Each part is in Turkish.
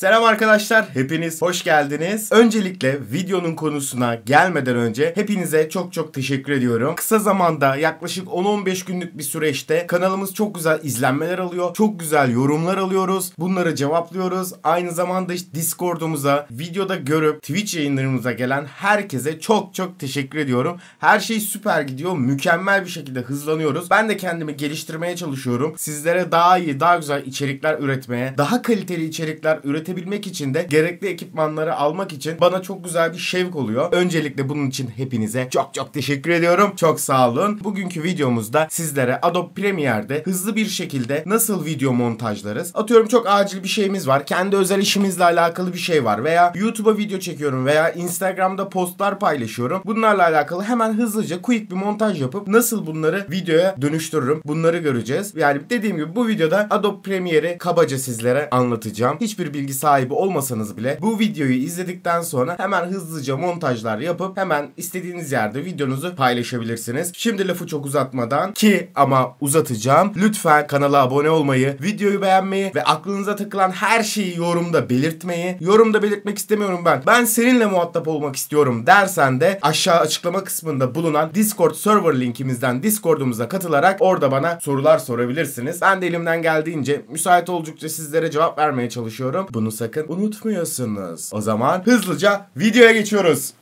Selam arkadaşlar, hepiniz hoş geldiniz. Öncelikle videonun konusuna gelmeden önce hepinize çok çok teşekkür ediyorum. Kısa zamanda yaklaşık 10-15 günlük bir süreçte kanalımız çok güzel izlenmeler alıyor, çok güzel yorumlar alıyoruz, bunları cevaplıyoruz. Aynı zamanda işte Discord'umuza, videoda görüp Twitch yayınlarımıza gelen herkese çok çok teşekkür ediyorum. Her şey süper gidiyor, mükemmel bir şekilde hızlanıyoruz. Ben de kendimi geliştirmeye çalışıyorum. Sizlere daha iyi, daha güzel içerikler üretmeye, daha kaliteli içerikler üretmeye üretebilmek için de gerekli ekipmanları almak için bana çok güzel bir şevk oluyor. Öncelikle bunun için hepinize çok çok teşekkür ediyorum. Çok sağ olun. Bugünkü videomuzda sizlere Adobe Premiere'de hızlı bir şekilde nasıl video montajlarız? Atıyorum çok acil bir şeyimiz var. Kendi özel işimizle alakalı bir şey var veya YouTube'a video çekiyorum veya Instagram'da postlar paylaşıyorum. Bunlarla alakalı hemen hızlıca quick bir montaj yapıp nasıl bunları videoya dönüştürürüm. Bunları göreceğiz. Yani dediğim gibi bu videoda Adobe Premiere'i kabaca sizlere anlatacağım. Hiçbir bilgi sahibi olmasanız bile bu videoyu izledikten sonra hemen hızlıca montajlar yapıp hemen istediğiniz yerde videonuzu paylaşabilirsiniz. Şimdi lafı çok uzatmadan ki ama uzatacağım. Lütfen kanala abone olmayı, videoyu beğenmeyi ve aklınıza takılan her şeyi yorumda belirtmeyi. Yorumda belirtmek istemiyorum ben. Ben seninle muhatap olmak istiyorum dersen de aşağı açıklama kısmında bulunan Discord server linkimizden Discord'umuza katılarak orada bana sorular sorabilirsiniz. Ben de elimden geldiğince müsait oldukça sizlere cevap vermeye çalışıyorum. Bunu bunu sakın unutmuyorsunuz. O zaman hızlıca videoya geçiyoruz.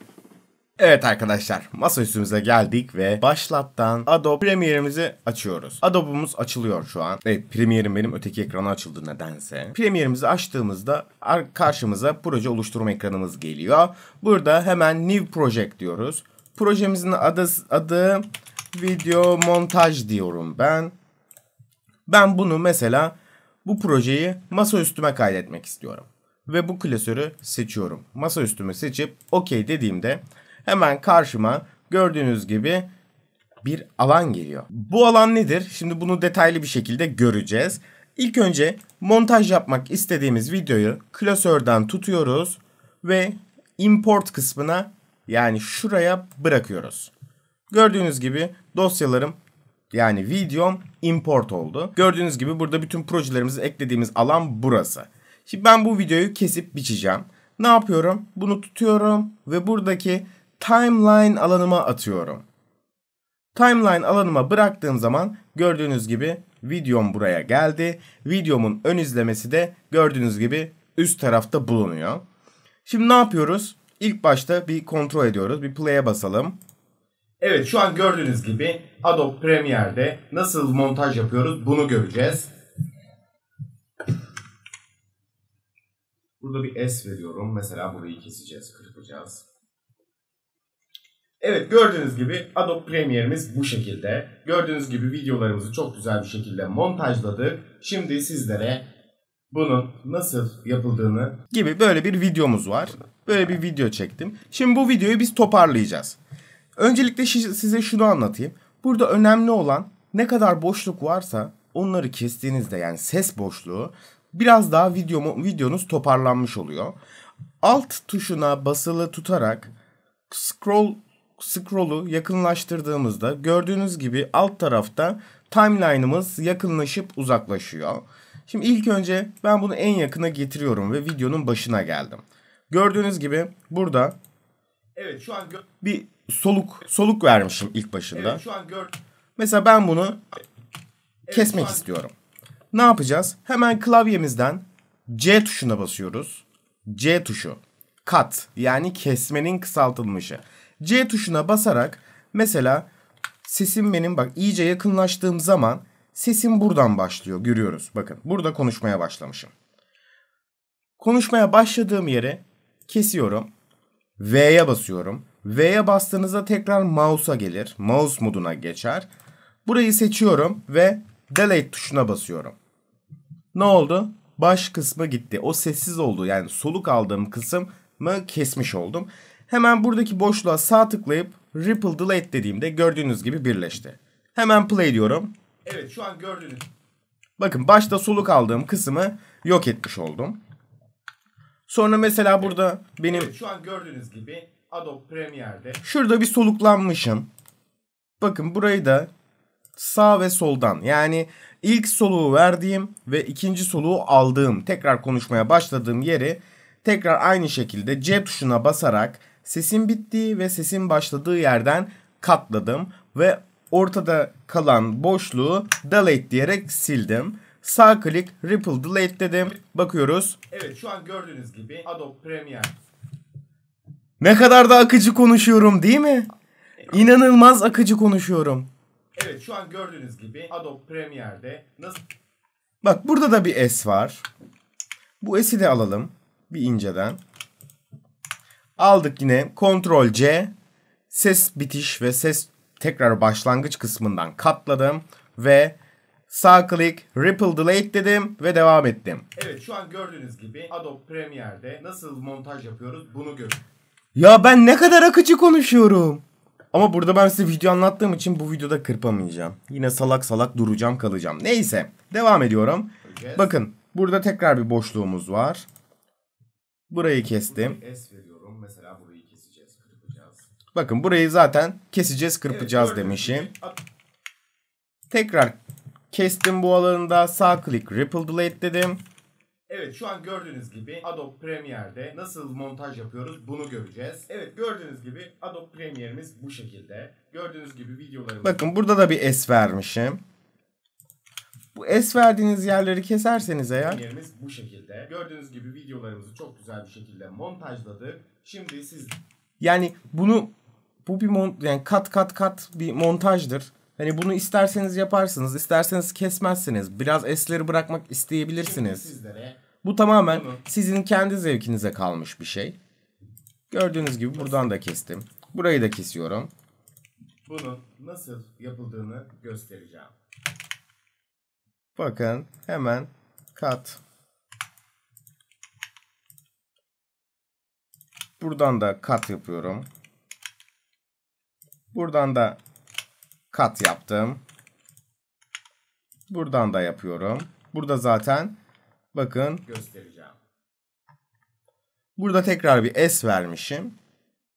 Evet arkadaşlar masa üstümüze geldik ve başlattan Adobe Premiere'imizi açıyoruz. Adobe'umuz açılıyor şu an. Evet Premiere'im benim öteki ekrana açıldı nedense. Premiere'imizi açtığımızda karşımıza proje oluşturma ekranımız geliyor. Burada hemen New Project diyoruz. Projemizin adı, adı video montaj diyorum ben. Ben bunu mesela bu projeyi masa üstüme kaydetmek istiyorum. Ve bu klasörü seçiyorum. Masa üstüme seçip OK dediğimde hemen karşıma gördüğünüz gibi bir alan geliyor. Bu alan nedir? Şimdi bunu detaylı bir şekilde göreceğiz. İlk önce montaj yapmak istediğimiz videoyu klasörden tutuyoruz ve import kısmına yani şuraya bırakıyoruz. Gördüğünüz gibi dosyalarım yani videom import oldu. Gördüğünüz gibi burada bütün projelerimizi eklediğimiz alan burası. Şimdi ben bu videoyu kesip biçeceğim. Ne yapıyorum? Bunu tutuyorum ve buradaki timeline alanıma atıyorum. Timeline alanıma bıraktığım zaman gördüğünüz gibi videom buraya geldi. Videomun ön izlemesi de gördüğünüz gibi üst tarafta bulunuyor. Şimdi ne yapıyoruz? İlk başta bir kontrol ediyoruz. Bir play'e basalım. Evet şu an gördüğünüz gibi Adobe Premiere'de nasıl montaj yapıyoruz bunu göreceğiz. Burada bir S veriyorum. Mesela burayı keseceğiz, kırpacağız. Evet gördüğünüz gibi Adobe Premiere'miz bu şekilde. Gördüğünüz gibi videolarımızı çok güzel bir şekilde montajladık. Şimdi sizlere bunun nasıl yapıldığını gibi böyle bir videomuz var. Böyle bir video çektim. Şimdi bu videoyu biz toparlayacağız. Öncelikle size şunu anlatayım. Burada önemli olan ne kadar boşluk varsa onları kestiğinizde yani ses boşluğu biraz daha video videonuz toparlanmış oluyor. Alt tuşuna basılı tutarak scroll scroll'u yakınlaştırdığımızda gördüğünüz gibi alt tarafta timeline'ımız yakınlaşıp uzaklaşıyor. Şimdi ilk önce ben bunu en yakına getiriyorum ve videonun başına geldim. Gördüğünüz gibi burada evet şu an bir soluk soluk vermişim ilk başında. Evet, şu an gör. Mesela ben bunu evet, kesmek an... istiyorum. Ne yapacağız? Hemen klavyemizden C tuşuna basıyoruz. C tuşu. Cut yani kesmenin kısaltılmışı. C tuşuna basarak mesela sesim benim bak iyice yakınlaştığım zaman sesim buradan başlıyor görüyoruz. Bakın burada konuşmaya başlamışım. Konuşmaya başladığım yere kesiyorum. V'ye basıyorum. V'ye bastığınızda tekrar mouse'a gelir. Mouse moduna geçer. Burayı seçiyorum ve delete tuşuna basıyorum. Ne oldu? Baş kısmı gitti. O sessiz oldu. Yani soluk aldığım kısım mı kesmiş oldum. Hemen buradaki boşluğa sağ tıklayıp ripple delete dediğimde gördüğünüz gibi birleşti. Hemen play diyorum. Evet şu an gördünüz. Bakın başta soluk aldığım kısmı yok etmiş oldum. Sonra mesela burada benim... Evet, şu an gördüğünüz gibi Adobe Premiere'de. Şurada bir soluklanmışım. Bakın burayı da sağ ve soldan yani ilk soluğu verdiğim ve ikinci soluğu aldığım tekrar konuşmaya başladığım yeri tekrar aynı şekilde C tuşuna basarak sesin bittiği ve sesin başladığı yerden katladım ve ortada kalan boşluğu delete diyerek sildim. Sağ klik ripple delete dedim. Bakıyoruz. Evet şu an gördüğünüz gibi Adobe Premiere ne kadar da akıcı konuşuyorum değil mi? İnanılmaz akıcı konuşuyorum. Evet şu an gördüğünüz gibi Adobe Premiere'de nasıl... Bak burada da bir S var. Bu S'i de alalım. Bir inceden. Aldık yine Ctrl C. Ses bitiş ve ses tekrar başlangıç kısmından katladım. Ve sağ klik Ripple Delay dedim ve devam ettim. Evet şu an gördüğünüz gibi Adobe Premiere'de nasıl montaj yapıyoruz bunu görün. Ya ben ne kadar akıcı konuşuyorum. Ama burada ben size video anlattığım için bu videoda kırpamayacağım. Yine salak salak duracağım kalacağım. Neyse devam ediyorum. Yes. Bakın burada tekrar bir boşluğumuz var. Burayı kestim. S veriyorum. Mesela burayı keseceğiz, kırpacağız. Bakın burayı zaten keseceğiz, kırpacağız evet, demişim. Tekrar kestim bu alanında. Sağ klik Ripple Blade dedim. Evet şu an gördüğünüz gibi Adobe Premiere'de nasıl montaj yapıyoruz bunu göreceğiz. Evet gördüğünüz gibi Adobe Premiere'miz bu şekilde. Gördüğünüz gibi videolarımız... Bakın burada da bir S vermişim. Bu S verdiğiniz yerleri keserseniz eğer... Premiere'miz bu şekilde. Gördüğünüz gibi videolarımızı çok güzel bir şekilde montajladık. Şimdi siz... Yani bunu bu bir mont yani kat kat kat bir montajdır. Hani bunu isterseniz yaparsınız, isterseniz kesmezsiniz. Biraz esleri bırakmak isteyebilirsiniz. Sizlere. Bu tamamen Bunu. sizin kendi zevkinize kalmış bir şey. Gördüğünüz gibi buradan da kestim. Burayı da kesiyorum. Bunun nasıl yapıldığını göstereceğim. Bakın hemen kat. Buradan da kat yapıyorum. Buradan da Kat yaptım. Buradan da yapıyorum. Burada zaten bakın. Göstereceğim. Burada tekrar bir S vermişim.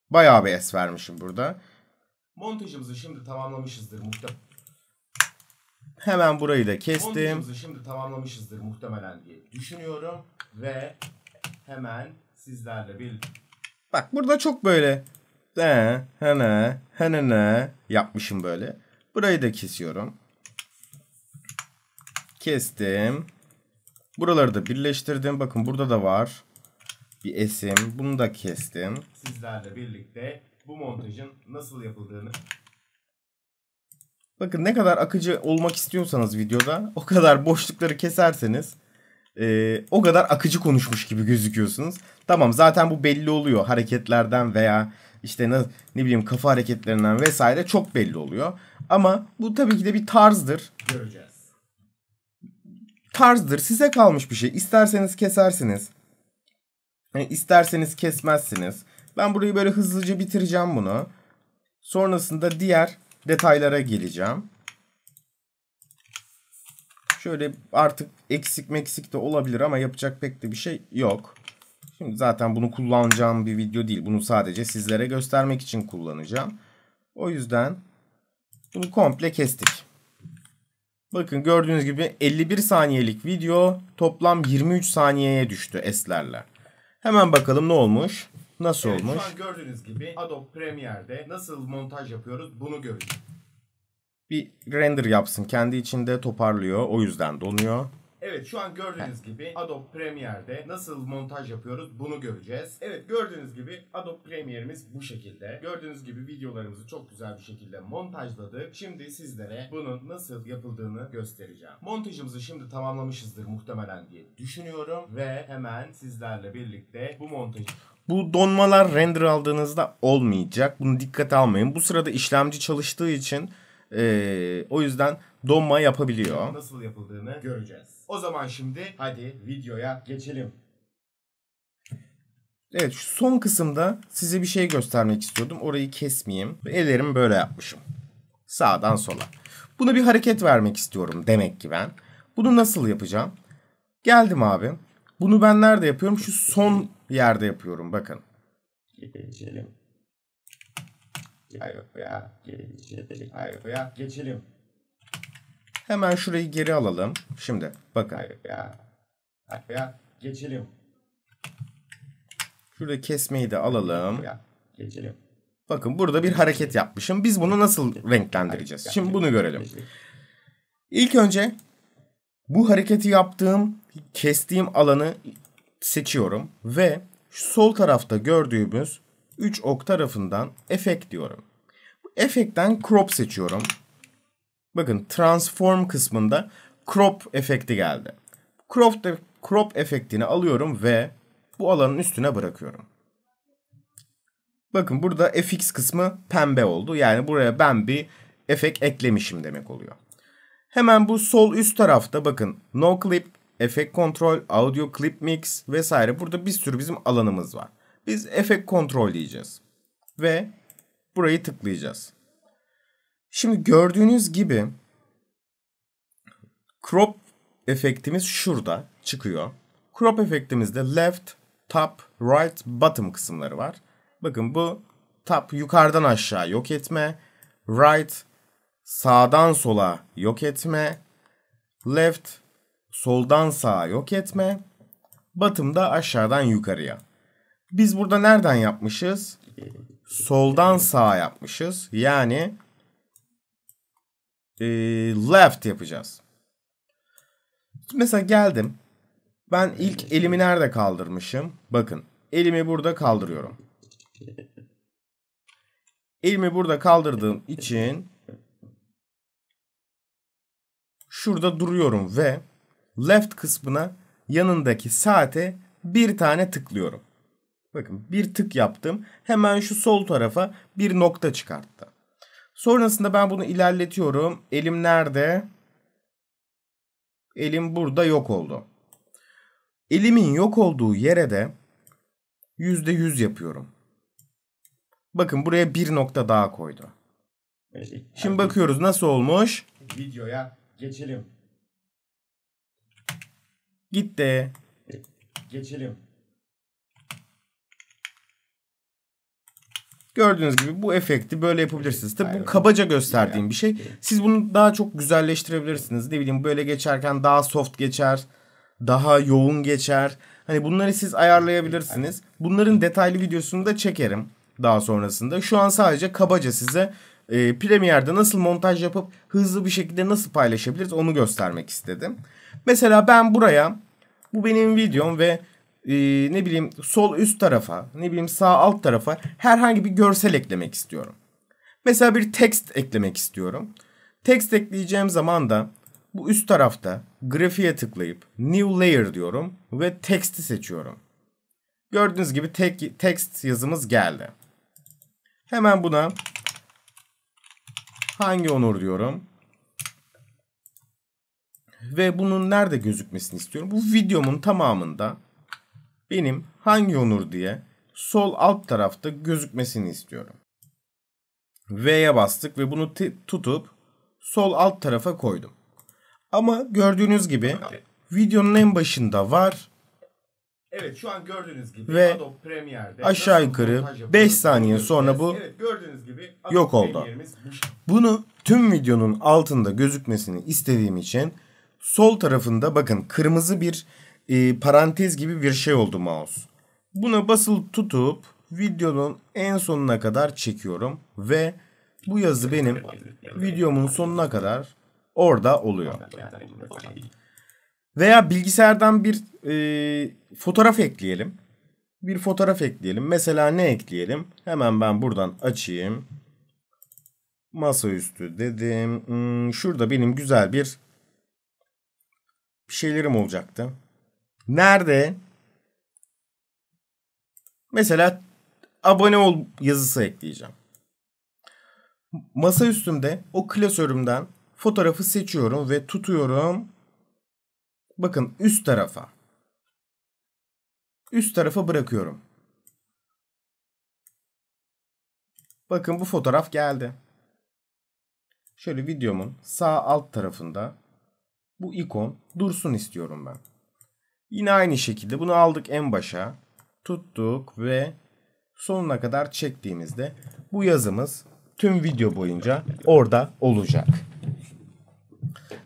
Bayağı bir S vermişim burada. Montajımızı şimdi tamamlamışızdır muhtemelen. Hemen burayı da kestim. Montajımızı şimdi tamamlamışızdır muhtemelen diye düşünüyorum. Ve hemen sizlerle bir... Bak burada çok böyle de hene hene ne yapmışım böyle. Burayı da kesiyorum. Kestim. Buraları da birleştirdim. Bakın burada da var bir esim. Bunu da kestim. Sizlerle birlikte bu montajın nasıl yapıldığını Bakın ne kadar akıcı olmak istiyorsanız videoda o kadar boşlukları keserseniz e, o kadar akıcı konuşmuş gibi gözüküyorsunuz. Tamam zaten bu belli oluyor hareketlerden veya işte ne, ne bileyim kafa hareketlerinden vesaire çok belli oluyor. Ama bu tabii ki de bir tarzdır. Göreceğiz. Tarzdır. Size kalmış bir şey. İsterseniz kesersiniz. Yani isterseniz kesmezsiniz. Ben burayı böyle hızlıca bitireceğim bunu. Sonrasında diğer detaylara geleceğim. Şöyle artık eksik meksik de olabilir ama yapacak pek de bir şey yok. Şimdi zaten bunu kullanacağım bir video değil. Bunu sadece sizlere göstermek için kullanacağım. O yüzden bunu komple kestik. Bakın gördüğünüz gibi 51 saniyelik video toplam 23 saniyeye düştü eslerle. Hemen bakalım ne olmuş? Nasıl evet, olmuş? Şu an gördüğünüz gibi Adobe Premiere'de nasıl montaj yapıyoruz bunu göreceğiz. Bir render yapsın. Kendi içinde toparlıyor. O yüzden donuyor. Evet şu an gördüğünüz gibi Adobe Premiere'de nasıl montaj yapıyoruz bunu göreceğiz. Evet gördüğünüz gibi Adobe Premiere'imiz bu şekilde. Gördüğünüz gibi videolarımızı çok güzel bir şekilde montajladık. Şimdi sizlere bunun nasıl yapıldığını göstereceğim. Montajımızı şimdi tamamlamışızdır muhtemelen diye düşünüyorum ve hemen sizlerle birlikte bu montajı bu donmalar render aldığınızda olmayacak. Bunu dikkate almayın. Bu sırada işlemci çalıştığı için ee, o yüzden donma yapabiliyor. Nasıl yapıldığını göreceğiz. O zaman şimdi hadi videoya geçelim. Evet şu son kısımda size bir şey göstermek istiyordum. Orayı kesmeyeyim. Ellerimi böyle yapmışım. Sağdan sola. Buna bir hareket vermek istiyorum demek ki ben. Bunu nasıl yapacağım? Geldim abi. Bunu ben nerede yapıyorum? Şu son yerde yapıyorum bakın. Geçelim. Hayır ya. Geçelim. Hayır ya. Geçelim. Hemen şurayı geri alalım. Şimdi bakın. Hayır ya. Hayır ya. Geçelim. Şurada kesmeyi de alalım. Ya. Geçelim. Bakın burada bir hareket yapmışım. Biz bunu nasıl renklendireceğiz? Şimdi bunu görelim. İlk önce bu hareketi yaptığım, kestiğim alanı seçiyorum ve sol tarafta gördüğümüz 3 ok tarafından efekt diyorum. Efektten crop seçiyorum. Bakın transform kısmında crop efekti geldi. Crop, de, crop efektini alıyorum ve bu alanın üstüne bırakıyorum. Bakın burada fx kısmı pembe oldu. Yani buraya ben bir efekt eklemişim demek oluyor. Hemen bu sol üst tarafta bakın no clip, efekt kontrol, audio clip mix vesaire. Burada bir sürü bizim alanımız var. Biz efekt kontrol diyeceğiz. Ve burayı tıklayacağız. Şimdi gördüğünüz gibi crop efektimiz şurada çıkıyor. Crop efektimizde left, top, right, bottom kısımları var. Bakın bu top yukarıdan aşağı yok etme, right sağdan sola yok etme, left soldan sağa yok etme, bottom da aşağıdan yukarıya. Biz burada nereden yapmışız? Soldan sağa yapmışız. Yani e, left yapacağız. Mesela geldim. Ben ee, ilk şey elimi nerede kaldırmışım? Bakın elimi burada kaldırıyorum. Elimi burada kaldırdığım için şurada duruyorum ve left kısmına yanındaki saate bir tane tıklıyorum. Bakın bir tık yaptım. Hemen şu sol tarafa bir nokta çıkarttı. Sonrasında ben bunu ilerletiyorum. Elim nerede? Elim burada yok oldu. Elimin yok olduğu yere de %100 yapıyorum. Bakın buraya bir nokta daha koydu. Şimdi bakıyoruz nasıl olmuş. Videoya geçelim. Gitti. Geçelim. Gördüğünüz gibi bu efekti böyle yapabilirsiniz. Tabii bu kabaca gösterdiğim bir şey. Siz bunu daha çok güzelleştirebilirsiniz. Ne bileyim böyle geçerken daha soft geçer, daha yoğun geçer. Hani bunları siz ayarlayabilirsiniz. Bunların detaylı videosunu da çekerim daha sonrasında. Şu an sadece kabaca size e, Premiere'de nasıl montaj yapıp hızlı bir şekilde nasıl paylaşabiliriz onu göstermek istedim. Mesela ben buraya bu benim videom ve e, ne bileyim sol üst tarafa, ne bileyim sağ alt tarafa herhangi bir görsel eklemek istiyorum. Mesela bir text eklemek istiyorum. Text ekleyeceğim zaman da bu üst tarafta grafiğe tıklayıp new layer diyorum ve text'i seçiyorum. Gördüğünüz gibi tek, text yazımız geldi. Hemen buna hangi onur diyorum. Ve bunun nerede gözükmesini istiyorum. Bu videomun tamamında benim hangi onur diye sol alt tarafta gözükmesini istiyorum. V'ye bastık ve bunu tutup sol alt tarafa koydum. Ama gördüğünüz gibi videonun en başında var. Evet şu an gördüğünüz gibi ve Adobe Premiere'de aşağı yukarı 5 saniye sonra bu evet, gördüğünüz gibi Adobe yok oldu. Bunu tüm videonun altında gözükmesini istediğim için sol tarafında bakın kırmızı bir e, parantez gibi bir şey oldu mouse. Buna basılı tutup videonun en sonuna kadar çekiyorum ve bu yazı benim videomun sonuna kadar orada oluyor. Veya bilgisayardan bir e, fotoğraf ekleyelim. Bir fotoğraf ekleyelim. Mesela ne ekleyelim? Hemen ben buradan açayım. Masaüstü dedim. Hmm, şurada benim güzel bir şeylerim olacaktı. Nerede? Mesela abone ol yazısı ekleyeceğim. Masa üstümde o klasörümden fotoğrafı seçiyorum ve tutuyorum. Bakın üst tarafa. Üst tarafa bırakıyorum. Bakın bu fotoğraf geldi. Şöyle videomun sağ alt tarafında bu ikon dursun istiyorum ben. Yine aynı şekilde bunu aldık en başa. Tuttuk ve sonuna kadar çektiğimizde bu yazımız tüm video boyunca orada olacak.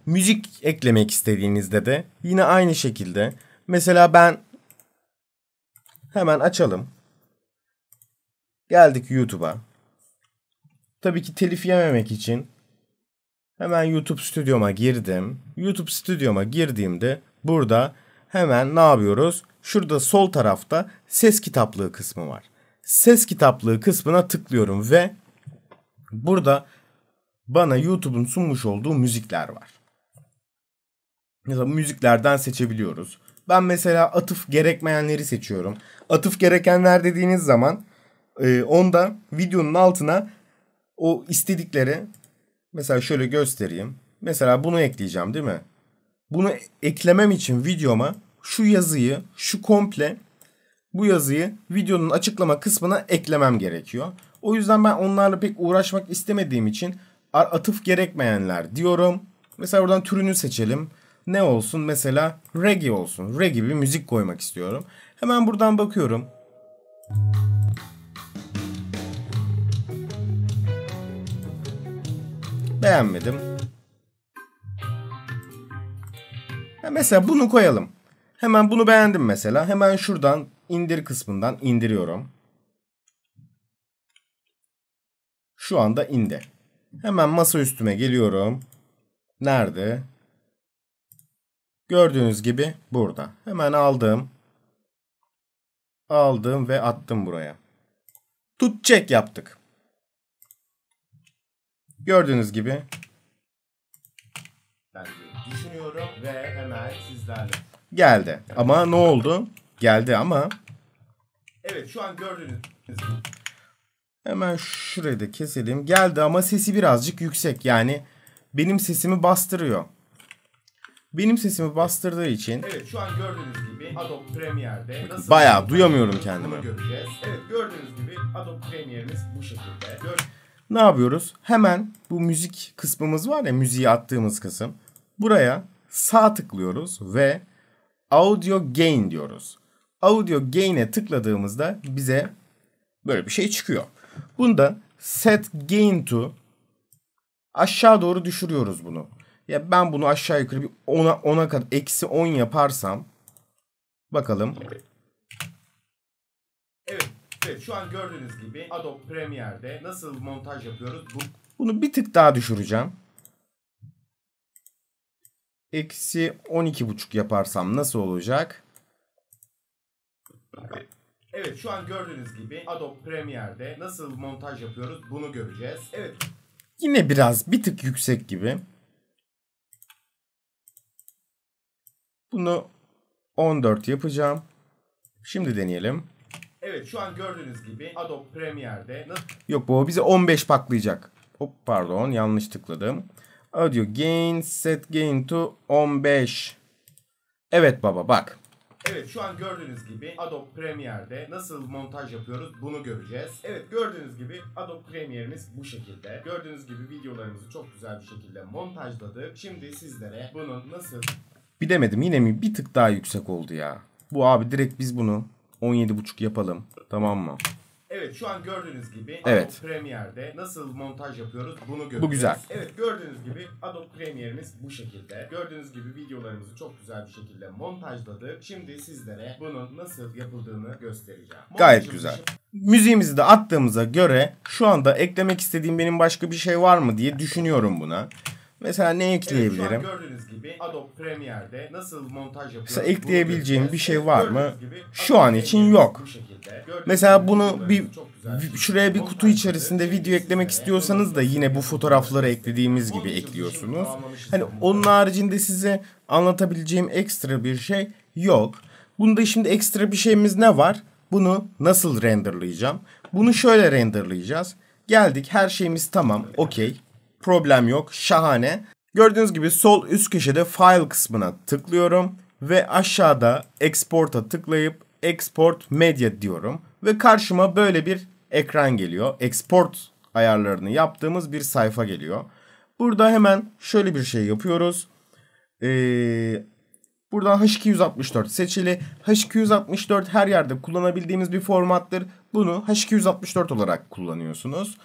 Müzik eklemek istediğinizde de yine aynı şekilde. Mesela ben hemen açalım. Geldik YouTube'a. Tabii ki telif yememek için hemen YouTube stüdyoma girdim. YouTube stüdyoma girdiğimde burada hemen ne yapıyoruz? Şurada sol tarafta ses kitaplığı kısmı var. Ses kitaplığı kısmına tıklıyorum ve burada bana YouTube'un sunmuş olduğu müzikler var. Mesela müziklerden seçebiliyoruz. Ben mesela atıf gerekmeyenleri seçiyorum. Atıf gerekenler dediğiniz zaman e, onda videonun altına o istedikleri mesela şöyle göstereyim. Mesela bunu ekleyeceğim değil mi? Bunu eklemem için videoma şu yazıyı, şu komple bu yazıyı videonun açıklama kısmına eklemem gerekiyor. O yüzden ben onlarla pek uğraşmak istemediğim için atıf gerekmeyenler diyorum. Mesela buradan türünü seçelim. Ne olsun? Mesela reggae olsun. Reggae bir müzik koymak istiyorum. Hemen buradan bakıyorum. Beğenmedim. Ya mesela bunu koyalım. Hemen bunu beğendim mesela. Hemen şuradan indir kısmından indiriyorum. Şu anda indi. Hemen masa üstüme geliyorum. Nerede? Gördüğünüz gibi burada. Hemen aldım. Aldım ve attım buraya. Tut çek yaptık. Gördüğünüz gibi ben düşünüyorum ve hemen sizlerle Geldi. Ama ne oldu? Geldi ama. Evet şu an gördünüz. Hemen şurayı da keselim. Geldi ama sesi birazcık yüksek. Yani benim sesimi bastırıyor. Benim sesimi bastırdığı için Evet şu an gördüğünüz gibi Adobe Premiere'de nasıl bayağı duyamıyorum kendimi. Göreceğiz. Evet gördüğünüz gibi Adobe Premiere'miz bu şekilde. Gör ne yapıyoruz? Hemen bu müzik kısmımız var ya müziği attığımız kısım. Buraya sağ tıklıyoruz ve audio gain diyoruz. Audio gain'e tıkladığımızda bize böyle bir şey çıkıyor. Bunda set gain to aşağı doğru düşürüyoruz bunu. Ya ben bunu aşağı yukarı bir 10'a 10'a kadar eksi 10 yaparsam bakalım. Evet, evet şu an gördüğünüz gibi Adobe Premiere'de nasıl montaj yapıyoruz bu. Bunu bir tık daha düşüreceğim. Eksi 12,5 yaparsam nasıl olacak? Evet şu an gördüğünüz gibi Adobe Premiere'de nasıl montaj yapıyoruz bunu göreceğiz. Evet. Yine biraz bir tık yüksek gibi. Bunu 14 yapacağım. Şimdi deneyelim. Evet şu an gördüğünüz gibi Adobe Premiere'de... Yok bu bize 15 paklayacak. Hop pardon yanlış tıkladım. Audio gain set gain to 15. Evet baba bak. Evet şu an gördüğünüz gibi Adobe Premiere'de nasıl montaj yapıyoruz bunu göreceğiz. Evet gördüğünüz gibi Adobe Premiere'miz bu şekilde. Gördüğünüz gibi videolarımızı çok güzel bir şekilde montajladık. Şimdi sizlere bunu nasıl... Bilemedim yine mi bir tık daha yüksek oldu ya. Bu abi direkt biz bunu 17.5 yapalım tamam mı? Evet şu an gördüğünüz gibi evet. Adobe Premiere'de nasıl montaj yapıyoruz bunu görüyoruz. Bu güzel. Evet gördüğünüz gibi Adobe Premiere'miz bu şekilde. Gördüğünüz gibi videolarımızı çok güzel bir şekilde montajladık. Şimdi sizlere bunun nasıl yapıldığını göstereceğim. Montajımız Gayet güzel. Müziğimizi de attığımıza göre şu anda eklemek istediğim benim başka bir şey var mı diye düşünüyorum buna. Mesela ne ekleyebilirim? Evet, şu an gibi Adobe Premiere'de nasıl montaj yapıyoruz? Mesela ekleyebileceğim bir şey var mı? Şu an için yok. Mesela bunu bir şuraya bir kutu içerisinde video eklemek istiyorsanız da yine bu fotoğrafları eklediğimiz gibi ekliyorsunuz. Hani onun haricinde size anlatabileceğim ekstra bir şey yok. Bunda şimdi ekstra bir şeyimiz ne var? Bunu nasıl renderlayacağım? Bunu şöyle renderlayacağız. Geldik her şeyimiz tamam okey problem yok şahane Gördüğünüz gibi sol üst köşede file kısmına tıklıyorum ve aşağıda export'a tıklayıp export media diyorum ve karşıma böyle bir ekran geliyor. Export ayarlarını yaptığımız bir sayfa geliyor. Burada hemen şöyle bir şey yapıyoruz. Ee, buradan H264 seçili. H264 her yerde kullanabildiğimiz bir formattır. Bunu H264 olarak kullanıyorsunuz.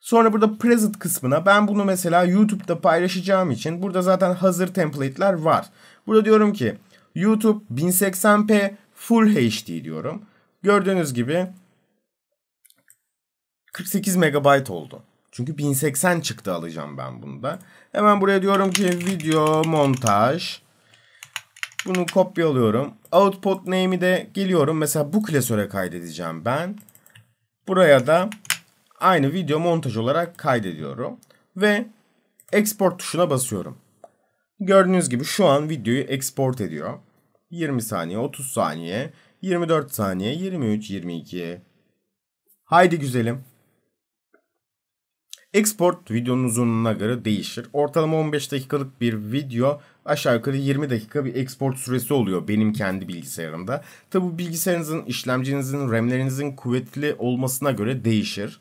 Sonra burada present kısmına ben bunu mesela YouTube'da paylaşacağım için burada zaten hazır template'ler var. Burada diyorum ki YouTube 1080p Full HD diyorum. Gördüğünüz gibi 48 MB oldu. Çünkü 1080 çıktı alacağım ben bunu da. Hemen buraya diyorum ki video montaj. Bunu kopyalıyorum. Output name'i de geliyorum. Mesela bu klasöre kaydedeceğim ben. Buraya da aynı video montaj olarak kaydediyorum ve export tuşuna basıyorum. Gördüğünüz gibi şu an videoyu export ediyor. 20 saniye, 30 saniye, 24 saniye, 23, 22. Haydi güzelim. Export videonun uzunluğuna göre değişir. Ortalama 15 dakikalık bir video aşağı yukarı 20 dakika bir export süresi oluyor benim kendi bilgisayarımda. Tabi bilgisayarınızın, işlemcinizin, RAM'lerinizin kuvvetli olmasına göre değişir.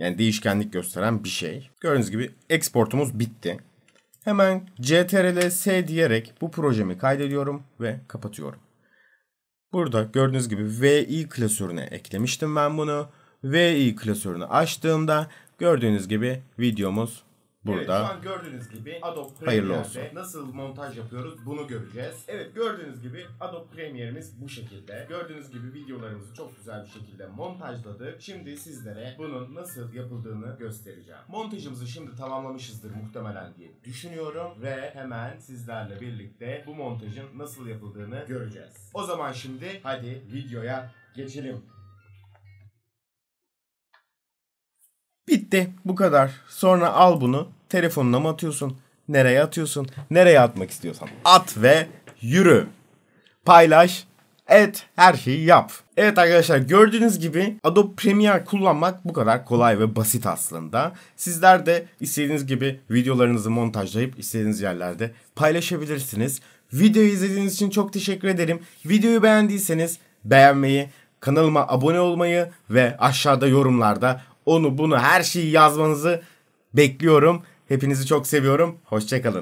Yani değişkenlik gösteren bir şey. Gördüğünüz gibi exportumuz bitti. Hemen ctrl-s diyerek bu projemi kaydediyorum ve kapatıyorum. Burada gördüğünüz gibi VI klasörüne eklemiştim ben bunu. VI klasörünü açtığımda gördüğünüz gibi videomuz Burada. Evet şu an gördüğünüz gibi Adobe Premiere'de nasıl montaj yapıyoruz bunu göreceğiz. Evet gördüğünüz gibi Adobe Premiere'imiz bu şekilde. Gördüğünüz gibi videolarımızı çok güzel bir şekilde montajladık. Şimdi sizlere bunun nasıl yapıldığını göstereceğim. Montajımızı şimdi tamamlamışızdır muhtemelen diye düşünüyorum ve hemen sizlerle birlikte bu montajın nasıl yapıldığını göreceğiz. O zaman şimdi hadi videoya geçelim. Bitti bu kadar. Sonra al bunu telefonuna mı atıyorsun? Nereye atıyorsun? Nereye atmak istiyorsan at ve yürü. Paylaş, et, her şeyi yap. Evet arkadaşlar gördüğünüz gibi Adobe Premiere kullanmak bu kadar kolay ve basit aslında. Sizler de istediğiniz gibi videolarınızı montajlayıp istediğiniz yerlerde paylaşabilirsiniz. Videoyu izlediğiniz için çok teşekkür ederim. Videoyu beğendiyseniz beğenmeyi, kanalıma abone olmayı ve aşağıda yorumlarda onu bunu her şeyi yazmanızı bekliyorum. Hepinizi çok seviyorum. Hoşçakalın.